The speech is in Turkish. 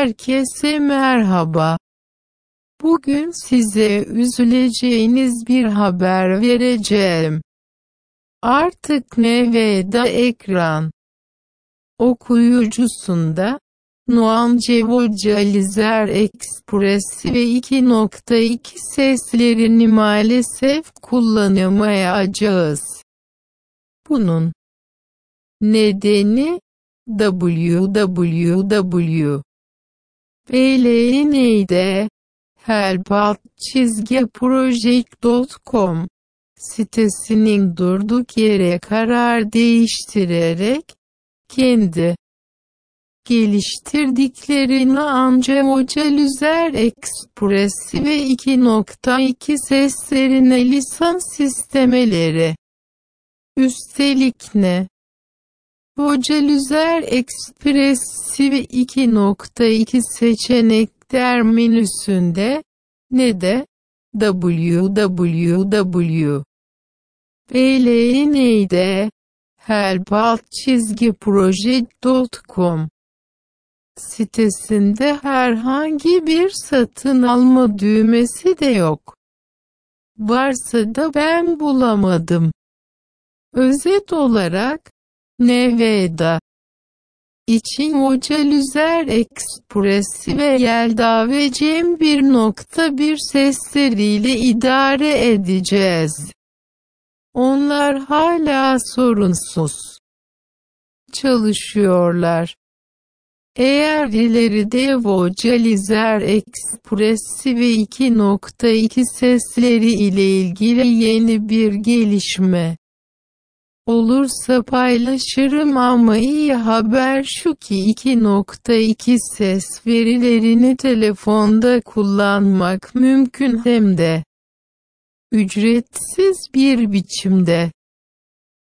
Herkese merhaba. Bugün size üzüleceğiniz bir haber vereceğim. Artık Neveda ekran okuyucusunda Nuan Cevocalizer Express ve 2.2 seslerini maalesef kullanamayacağız. Bunun nedeni www PLN'de Herbat çizgi project.com sitesinin durduk yere karar değiştirerek kendi geliştirdiklerini anca Hocal Üzer Express ve 2.2 seslerine lisans sistemeleri. Üstelik ne? Vocalizer ekspresiv 2.2 seçenekler menüsünde ne de www bln'de çizgi proje.com sitesinde herhangi bir satın alma düğmesi de yok. Varsa da ben bulamadım. Özet olarak, Nevada için Ocalüzer Ekspresi ve Yelda ve Cem 1.1 sesleriyle idare edeceğiz. Onlar hala sorunsuz çalışıyorlar. Eğer ileride Vocalizer Ekspresi ve 2.2 sesleri ile ilgili yeni bir gelişme olursa paylaşırım ama iyi haber şu ki 2.2 ses verilerini telefonda kullanmak mümkün hem de ücretsiz bir biçimde.